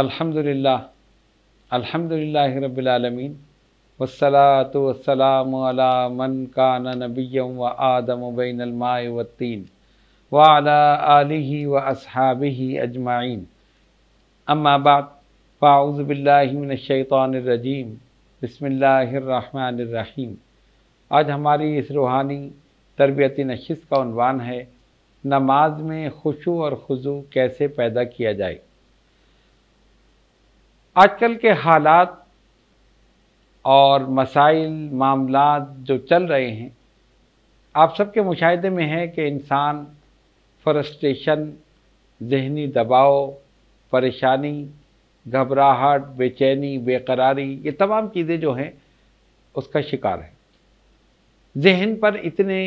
अल्हम्दुलिल्लाह अल्हम्दुलिल्लाह रब्बिलालमीन वसलात वसलाम अला मन कान नबीम व आदम बैनलमाय वत्तीन व अला आलिही व असहाबिही अजमाइन अम्माबाद फ़ाउज़बिल्लिमिनशैतरजीम बसमीम आज हमारी इस रूहानी तरबियती नशिस का उनवान है नमाज में खुशु और खुजू कैसे पैदा किया जाए आजकल के हालात और मसाइल मामला जो चल रहे हैं आप सबके मुशाहे में है कि इंसान फ्रस्ट्रेशन जहनी दबाव परेशानी घबराहट बेचैनी बेकरारी ये तमाम चीज़ें जो हैं उसका शिकार है जहन पर इतने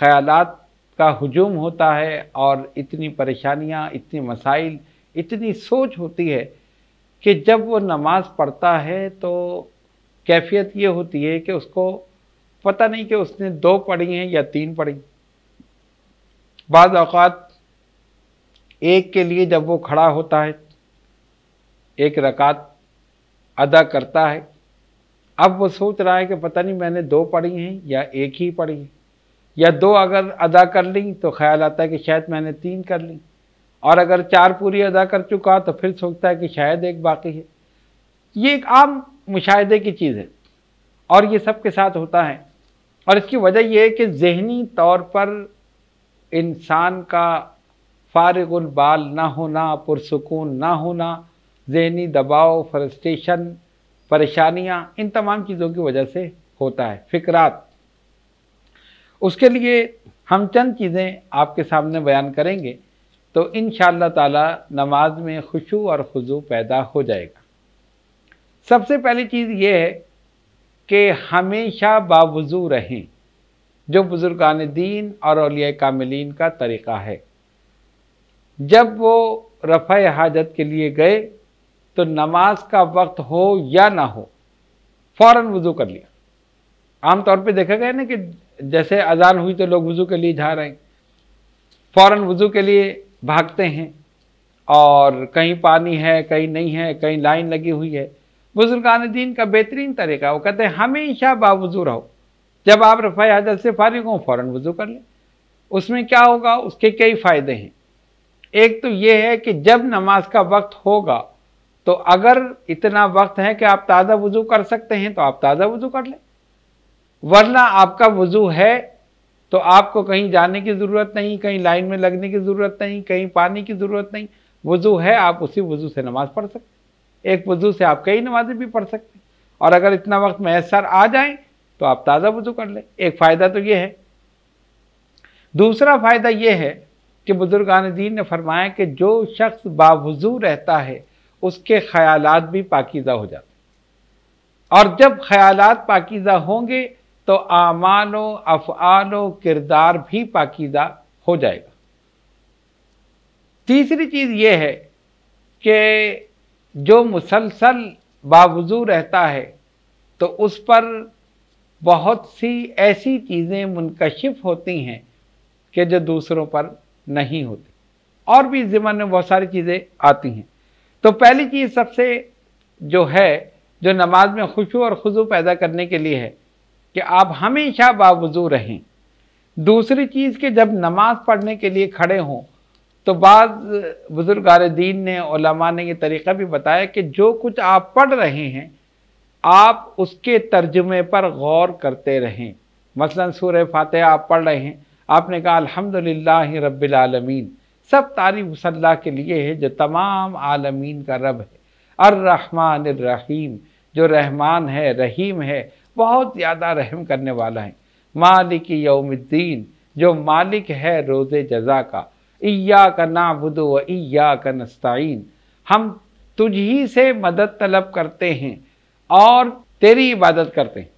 ख्याल का हजूम होता है और इतनी परेशानियाँ इतने मसाइल इतनी सोच होती है कि जब वो नमाज पढ़ता है तो कैफियत ये होती है कि उसको पता नहीं कि उसने दो पढ़ी हैं या तीन पढ़ी बाद अवत एक के लिए जब वो खड़ा होता है एक रकात अदा करता है अब वो सोच रहा है कि पता नहीं मैंने दो पढ़ी हैं या एक ही पढ़ी है या दो अगर अदा कर ली तो ख्याल आता है कि शायद मैंने तीन कर ली और अगर चार पूरी अदा कर चुका तो फिर सोचता है कि शायद एक बाकी है ये एक आम मुशाहे की चीज़ है और ये सब के साथ होता है और इसकी वजह यह है कि जहनी तौर पर इंसान का फ़ारगुलबाल ना होना पुरसकून ना होना जहनी दबाव फ्रस्ट्रेशन परेशानियाँ इन तमाम चीज़ों की वजह से होता है फिक्रात उसके लिए हम चंद चीज़ें आपके सामने बयान करेंगे तो इन ताला नमाज में खुशू और खुजू पैदा हो जाएगा सबसे पहली चीज़ ये है कि हमेशा बावजू रहें जो बुज़ुर्गान दीन और अलिया कामिलीन का तरीक़ा है जब वो रफ़ हाजत के लिए गए तो नमाज का वक्त हो या ना हो फ़ौर वज़ू कर लिया आमतौर पे देखा गया ना कि जैसे अजान हुई तो लोग वज़ू के लिए जा रहे हैं फ़ौर वज़ू के लिए भागते हैं और कहीं पानी है कहीं नहीं है कहीं लाइन लगी हुई है बुजुर्गान दीन का बेहतरीन तरीका वो कहते हैं हमेशा बावजू रहो जब आप रफाई हजत से फारिग हों फ़ौर वजू कर लें उसमें क्या होगा उसके कई फ़ायदे हैं एक तो ये है कि जब नमाज का वक्त होगा तो अगर इतना वक्त है कि आप ताज़ा वज़ू कर सकते हैं तो आप ताज़ा वज़ू कर लें वरना आपका वज़ू है तो आपको कहीं जाने की ज़रूरत नहीं कहीं लाइन में लगने की ज़रूरत नहीं कहीं पानी की ज़रूरत नहीं वज़ू है आप उसी वज़ू से नमाज़ पढ़ सकते एक वज़ू से आप कई नमाजें भी पढ़ सकते और अगर इतना वक्त मैसर आ जाए तो आप ताज़ा वज़ू कर लें एक फ़ायदा तो ये है दूसरा फ़ायदा ये है कि बुजुर्गान दीन ने फरमाया कि जो शख्स बावजू रहता है उसके ख्याल भी पाकिज़ा हो जाते और जब ख्याल पाकिज़ा होंगे तो आमालो अफआलो किरदार भी पाकिदा हो जाएगा तीसरी चीज़ ये है कि जो मुसलसल बावजू रहता है तो उस पर बहुत सी ऐसी चीज़ें मुनकशिफ होती हैं कि जो दूसरों पर नहीं होती और भी ज़िम्मन में बहुत सारी चीज़ें आती हैं तो पहली चीज़ सबसे जो है जो नमाज में खुशू और खुजू पैदा करने के लिए है कि आप हमेशा बावजू रहें दूसरी चीज़ कि जब नमाज पढ़ने के लिए खड़े हों तो बाद बुजुर्गार दीन ने ओलमा ने ये तरीक़ा भी बताया कि जो कुछ आप पढ़ रहे हैं आप उसके तर्जुमे पर गौर करते रहें मसलन सूर्य फातह आप पढ़ रहे हैं आपने कहा अल्हम्दुलिल्लाह रब्बिलालमीन सब तारीफ सल्ला के लिए है जो तमाम आलमीन का रब है अर्रहमान रहीम जो रहमान है रहीम है बहुत ज़्यादा रहम करने वाला है मालिक यौमुद्दीन जो मालिक है रोज़ जजा का इया का बुदो व ईया का नस्ताइन हम तुझ ही से मदद तलब करते हैं और तेरी इबादत करते हैं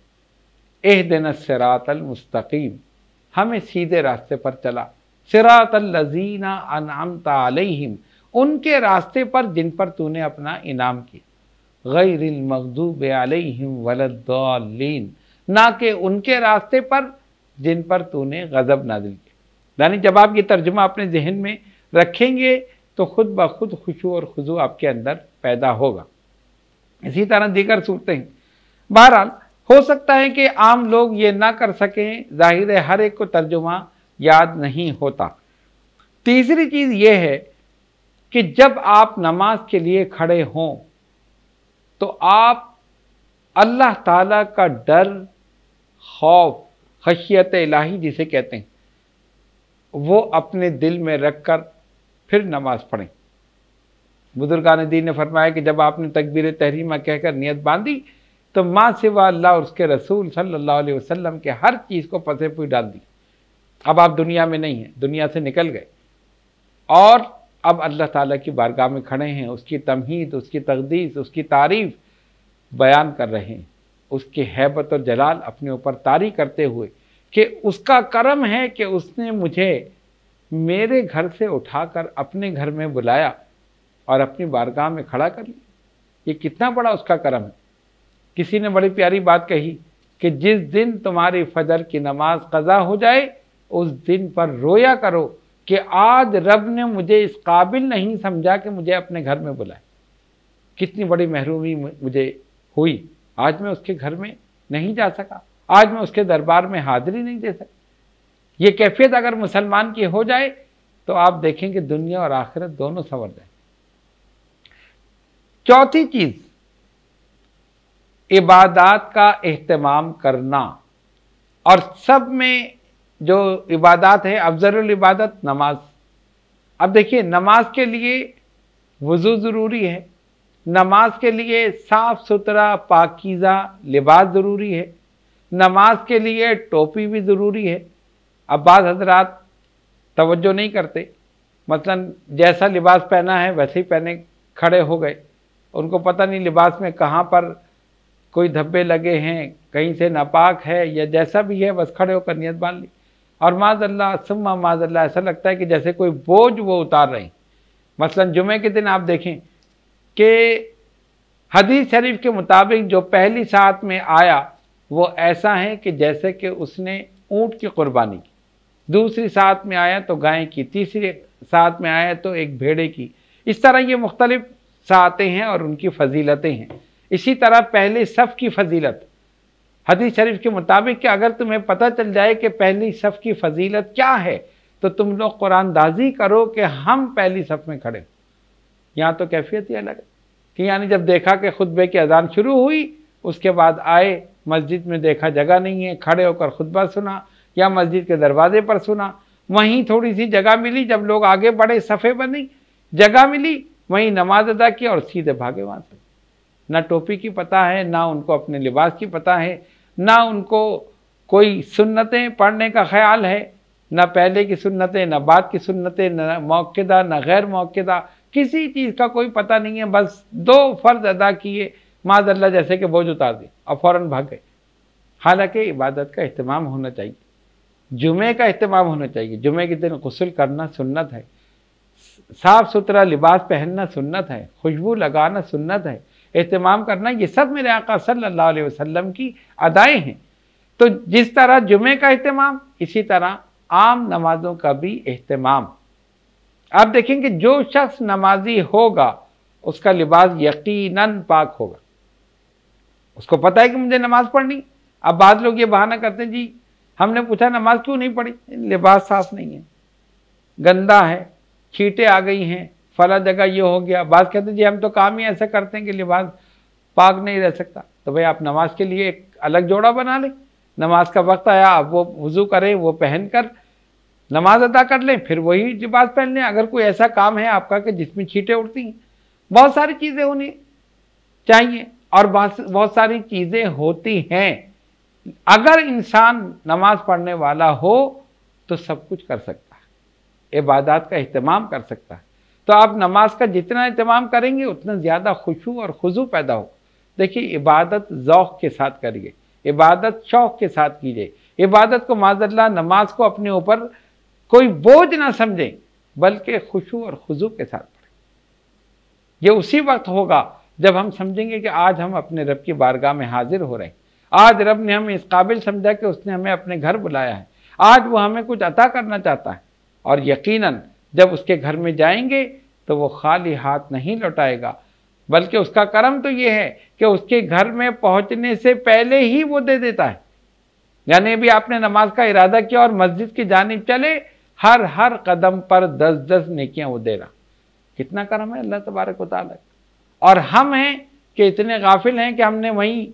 एह दिन सरातलमस्तकीम हमें सीधे रास्ते पर चला सरातलजीना अनाम तलहिम उनके रास्ते पर जिन पर तूने अपना इनाम किया मकदूब आलिम वलदीन ना कि उनके रास्ते पर जिन पर तूने गज़ब नाजिल किया यानी जब आप ये तर्जुमा अपने जहन में रखेंगे तो खुद ब खुद खुशू और खुजू आपके अंदर पैदा होगा इसी तरह दीगर सूरतें हैं बहरहाल हो सकता है कि आम लोग ये ना कर सकें जाहिर है हर एक को तर्जुमा याद नहीं होता तीसरी चीज़ ये है कि जब आप नमाज के लिए खड़े हों तो आप अल्लाह ताला का डर खौफ खशियत इलाही जिसे कहते हैं वो अपने दिल में रख कर फिर नमाज़ पढ़ें बुजुर्गान दीन ने फरमाया कि जब आपने तकबीर तहरीमा कहकर नियत बांधी तो माँ सिवा अल्लाह और उसके रसूल सल्लल्लाहु अलैहि वसल्लम के हर चीज़ को पसे पुई डाल दी अब आप दुनिया में नहीं हैं दुनिया से निकल गए और अब अल्लाह ताला की बारगाह में खड़े हैं उसकी तमहीद उसकी तकदीस उसकी तारीफ़ बयान कर रहे हैं उसकी हैबत और जलाल अपने ऊपर तारी करते हुए कि उसका करम है कि उसने मुझे मेरे घर से उठाकर अपने घर में बुलाया और अपनी बारगाह में खड़ा कर लिया ये कितना बड़ा उसका करम है किसी ने बड़ी प्यारी बात कही कि जिस दिन तुम्हारी फजर की नमाज कज़ा हो जाए उस दिन पर रोया करो कि आज रब ने मुझे इस काबिल नहीं समझा कि मुझे अपने घर में बुलाए कितनी बड़ी महरूमी मुझे हुई आज मैं उसके घर में नहीं जा सका आज मैं उसके दरबार में हाजिरी नहीं दे सका ये कैफियत अगर मुसलमान की हो जाए तो आप देखेंगे दुनिया और आखिरत दोनों संवर जाए चौथी चीज इबादत का अहतमाम करना और सब में जो इबादत है अफजल इबादत नमाज अब देखिए नमाज के लिए वज़ू ज़रूरी है नमाज के लिए साफ़ सुथरा पाकिज़ा लिबास ज़रूरी है नमाज के लिए टोपी भी ज़रूरी है अब बाद हजरात तवज्जो नहीं करते मतलब जैसा लिबास पहना है वैसे ही पहने खड़े हो गए उनको पता नहीं लिबास में कहाँ पर कोई धब्बे लगे हैं कहीं से नापाक है या जैसा भी है बस खड़े होकर नियत बांध ली और माजल्ला सुम्मा माजल्ला ऐसा लगता है कि जैसे कोई बोझ वो उतार रही मसलन जुमे के दिन आप देखें कि हदीस शरीफ के मुताबिक जो पहली साथ में आया वो ऐसा है कि जैसे कि उसने ऊँट की कुर्बानी की दूसरी साथ में आया तो गाय की तीसरी साथ में आया तो एक भेड़े की इस तरह ये मुख्तलिफ सातें हैं और उनकी फजीलतें हैं इसी तरह पहले सफ़ की फजीलत हदीस शरीफ के मुताबिक कि अगर तुम्हें पता चल जाए कि पहली सफ़ की फजीलत क्या है तो तुम लोग कुरानदाजी करो कि हम पहली सफ़ में खड़े यहाँ तो कैफियत ही अलग है कि यानी जब देखा कि खुतबे की अजान शुरू हुई उसके बाद आए मस्जिद में देखा जगह नहीं है खड़े होकर खुतबा सुना या मस्जिद के दरवाजे पर सुना वहीं थोड़ी सी जगह मिली जब लोग आगे बढ़े सफ़े बनी जगह मिली वहीं नमाज अदा की और सीधे भागे वहाँ से ना टोपी की पता है ना उनको अपने लिबास की पता है ना उनको कोई सुन्नतें पढ़ने का ख्याल है ना पहले की सुन्नतें ना बाद की सुन्नतें ना मौक़दा ना गैर मौक़दा किसी चीज़ का कोई पता नहीं है बस दो फ़र्ज अदा किए माजल्ला जैसे कि बोझ उतार दिए और फ़ौर भाग गए हालांकि इबादत का अहतमाम होना चाहिए जुमे का अहतमाम होना चाहिए जुमे के दिन गसल करना सुन्नत है साफ़ सुथरा लिबास पहनना सुन्नत है खुशबू लगाना सुन्नत है अहतमाम करना ये सब मेरे आका सल्लल्लाहु अलैहि वसल्लम की अदाएँ हैं तो जिस तरह जुमे का अहतमाम इसी तरह आम नमाजों का भी अहतमाम आप देखेंगे जो शख्स नमाजी होगा उसका लिबास यकीनन पाक होगा उसको पता है कि मुझे नमाज पढ़नी अब बाद लोग ये बहाना करते हैं जी हमने पूछा नमाज क्यों नहीं पढ़ी लिबास साफ नहीं है गंदा है छीटे आ गई हैं फला जगह ये हो गया बात कहते जी हम तो काम ही ऐसे करते हैं कि लिबास पाक नहीं रह सकता तो भाई आप नमाज के लिए एक अलग जोड़ा बना लें नमाज का वक्त आया आप वो वज़ू करें वो पहन कर नमाज अदा कर लें फिर वही लिबास पहन लें अगर कोई ऐसा काम है आपका कि जिसमें छीटें उड़ती हैं बहुत सारी चीज़ें होनी चाहिए और बहुत सारी चीज़ें होती हैं अगर इंसान नमाज पढ़ने वाला हो तो सब कुछ कर सकता है इबादत का अहतमाम कर सकता है तो आप नमाज का जितना अहतमाम करेंगे उतना ज़्यादा खुशू और खुजू पैदा हो देखिए इबादत ओक़ के साथ करिए इबादत शौक़ के साथ कीजिए इबादत को माजल्ला नमाज को अपने ऊपर कोई बोझ ना समझें बल्कि खुशू और खुजू के साथ पढ़ें यह उसी वक्त होगा जब हम समझेंगे कि आज हम अपने रब की बारगाह में हाजिर हो रहे हैं आज रब ने हमें इस काबिल समझा कि उसने हमें अपने घर बुलाया है आज वो हमें कुछ अता करना चाहता है और यकीनन जब उसके घर में जाएंगे तो वो खाली हाथ नहीं लौटाएगा बल्कि उसका कर्म तो ये है कि उसके घर में पहुंचने से पहले ही वो दे देता है यानी अभी आपने नमाज का इरादा किया और मस्जिद की जानब चले हर हर कदम पर दस दस नेकियां वो दे रहा कितना कर्म है अल्लाह तबारक वालक और हम हैं कि इतने गाफिल हैं कि हमने वहीं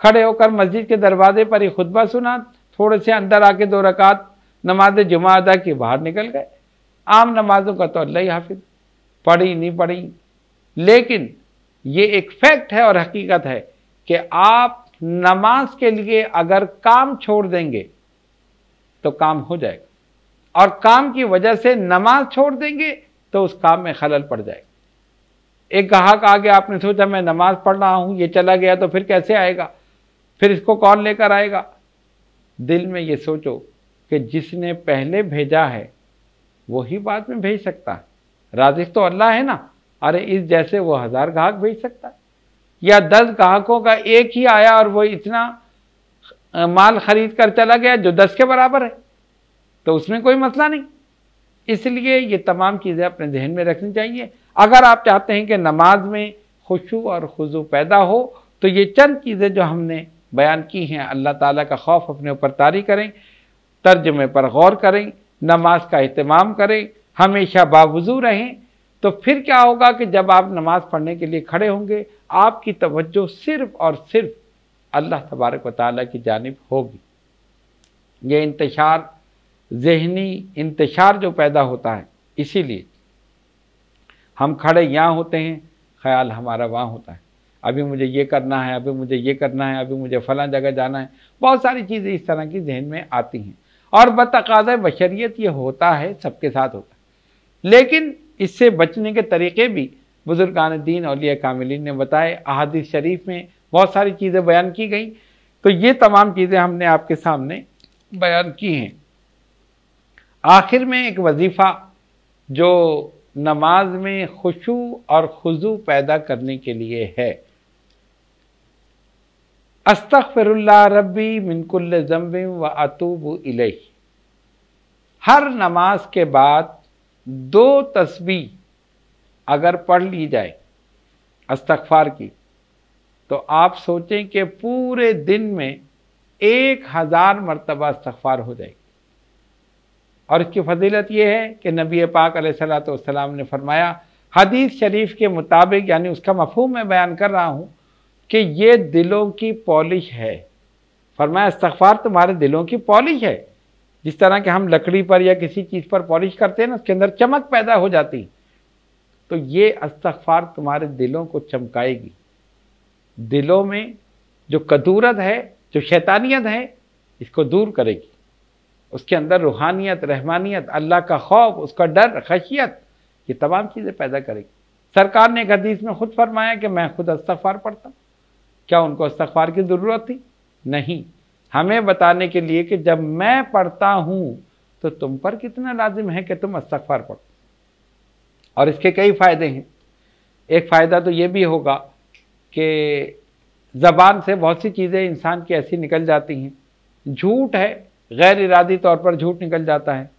खड़े होकर मस्जिद के दरवाजे पर ही खुतबा सुना थोड़े से अंदर आके दो रकात नमाज जुमा अदा की बाहर निकल गए आम नमाजों का तो अल्लाह ही हाफिज पढ़ी नहीं पढ़ी लेकिन ये एक फैक्ट है और हकीकत है कि आप नमाज के लिए अगर काम छोड़ देंगे तो काम हो जाएगा और काम की वजह से नमाज छोड़ देंगे तो उस काम में खलल पड़ जाएगा एक ग्राहक आगे आपने सोचा मैं नमाज पढ़ रहा हूँ ये चला गया तो फिर कैसे आएगा फिर इसको कौन लेकर आएगा दिल में ये सोचो कि जिसने पहले भेजा है वो ही बाद में भेज सकता है राजिक तो अल्लाह है ना अरे इस जैसे वो हज़ार ग्राहक भेज सकता है या दस ग्राहकों का एक ही आया और वो इतना माल खरीद कर चला गया जो दस के बराबर है तो उसमें कोई मसला नहीं इसलिए ये तमाम चीज़ें अपने जहन में रखनी चाहिए अगर आप चाहते हैं कि नमाज में खुशु और खुजू पैदा हो तो ये चंद चीज़ें जो हमने बयान की हैं अल्लाह ताला का खौफ अपने ऊपर तारी करें तर्जमे पर गौर करें नमाज का अहतमाम करें हमेशा बावजू रहें तो फिर क्या होगा कि जब आप नमाज पढ़ने के लिए खड़े होंगे आपकी तवज्जो सिर्फ और सिर्फ अल्लाह तबारक वाली की जानब होगी ये इंतशार जहनी इंतशार जो पैदा होता है इसीलिए हम खड़े यहाँ होते हैं ख्याल हमारा वहाँ होता है अभी मुझे ये करना है अभी मुझे ये करना है अभी मुझे फ़ला जगह जाना है बहुत सारी चीज़ें इस तरह की जहन में आती हैं और बतकाज बशरीत ये होता है सबके साथ होता है लेकिन इससे बचने के तरीके भी बुजुर्गान दीन अलिया कामिलीन ने बताए अहादिस शरीफ में बहुत सारी चीज़ें बयान की गई तो ये तमाम चीज़ें हमने आपके सामने बयान की हैं आखिर में एक वजीफ़ा जो नमाज में खुशू और खुजू पैदा करने के लिए है अस्तफ़िरल्ला रबी मिनकुल्ल ज़म्बिम व अतूब इलही हर नमाज के बाद दो तस्वीर अगर पढ़ ली जाए अस्तफार की तो आप सोचें कि पूरे दिन में एक हज़ार मरतबा अस्तफार हो जाएगी और इसकी फजीलत यह है कि नबी पाक सलाम ने फरमाया हदीस शरीफ के मुताबिक यानी उसका मफहूम मैं बयान कर रहा हूँ कि ये दिलों की पॉलिश है फरमाया इस्तफार तुम्हारे दिलों की पॉलिश है जिस तरह के हम लकड़ी पर या किसी चीज़ पर पॉलिश करते हैं ना उसके अंदर चमक पैदा हो जाती तो ये अस्तफार तुम्हारे दिलों को चमकाएगी दिलों में जो कदूरत है जो शैतानियत है इसको दूर करेगी उसके अंदर रूहानियत रहमानियत अल्लाह का खौफ उसका डर खशियत ये तमाम चीज़ें पैदा करेगी सरकार ने एक हदीस में खुद फरमाया कि मैं खुद अस्तफार पढ़ता हूँ क्या उनको इस्तफार की ज़रूरत थी नहीं हमें बताने के लिए कि जब मैं पढ़ता हूँ तो तुम पर कितना लाजिम है कि तुम इस्तफार पढ़ो और इसके कई फ़ायदे हैं एक फ़ायदा तो ये भी होगा कि ज़बान से बहुत सी चीज़ें इंसान की ऐसी निकल जाती हैं झूठ है गैर इरादी तौर पर झूठ निकल जाता है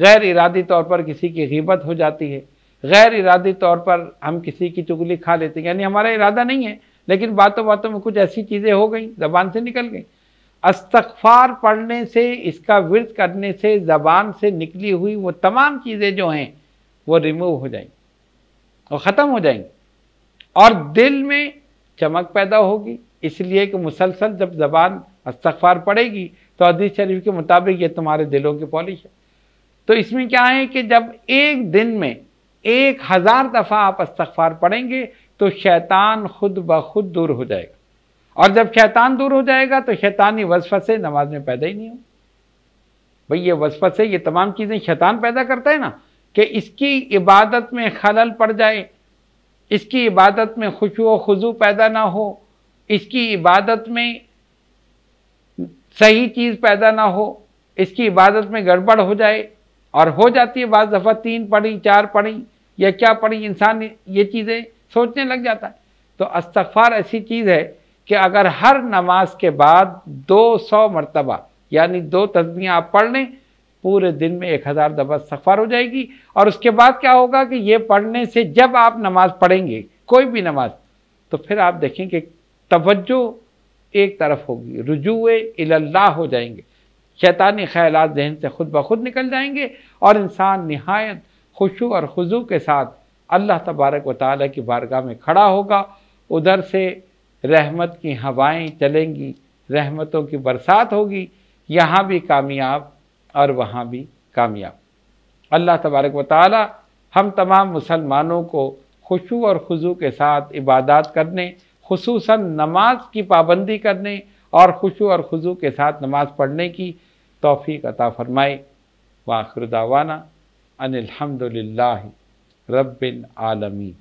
गैर इरादी तौर पर किसी की गीबत हो जाती है गैर इरादी तौर पर हम किसी की चुगली खा लेते हैं यानी हमारा इरादा नहीं है लेकिन बातों बातों में कुछ ऐसी चीज़ें हो गई जबान से निकल गई अस्तफार पढ़ने से इसका विरत करने से ज़बान से निकली हुई वो तमाम चीज़ें जो हैं वो रिमूव हो जाएंगी वो ख़त्म हो जाएंगी और दिल में चमक पैदा होगी इसलिए कि मुसलसल जब ज़बान अस्तफार पड़ेगी तो अदीज शरीफ के मुताबिक ये तुम्हारे दिलों की पॉलिश है तो इसमें क्या है कि जब एक दिन में एक हज़ार दफ़ा आप अस्तफार पढ़ेंगे तो शैतान खुद ब खुद दूर हो जाएगा और जब शैतान दूर हो जाएगा तो शैतानी वसफसे नमाज में पैदा ही नहीं हो भाई ये वसफसे ये तमाम चीज़ें शैतान पैदा करता है ना कि इसकी इबादत में खलल पड़ जाए इसकी इबादत में खुशु खुजू पैदा ना हो इसकी इबादत में सही चीज़ पैदा ना हो इसकी इबादत में गड़बड़ हो जाए और हो जाती है बाद दफ़ा तीन पढ़ी चार पढ़ी या क्या पढ़ी इंसान ये चीज़ें सोचने लग जाता है तो अस्तफार ऐसी चीज़ है कि अगर हर नमाज के बाद 200 मरतबा यानी दो तस्बियाँ आप पढ़ लें पूरे दिन में एक हज़ार दफा सफ़र हो जाएगी और उसके बाद क्या होगा कि ये पढ़ने से जब आप नमाज पढ़ेंगे कोई भी नमाज तो फिर आप देखें कि तवज्जो एक तरफ होगी रजू अल्लाह हो जाएंगे शैतानी ख्याल जहन से खुद ब खुद निकल जाएंगे और इंसान नहायत खुशू और खजू के साथ अल्लाह तबारक व ताली की बारगाह में खड़ा होगा उधर से रहमत की हवाएं चलेंगी रहमतों की बरसात होगी यहाँ भी कामयाब और वहाँ भी कामयाब अल्लाह तबारक व ताल हम तमाम मुसलमानों को खुशू और खुजू के साथ इबादत करने खूस नमाज की पाबंदी करने और खुशू और खुजू के साथ नमाज पढ़ने की तोफ़ी अता फ़रमाए वाखरदावाना दावाना अनिलहमदिल्ला रबिन आलमी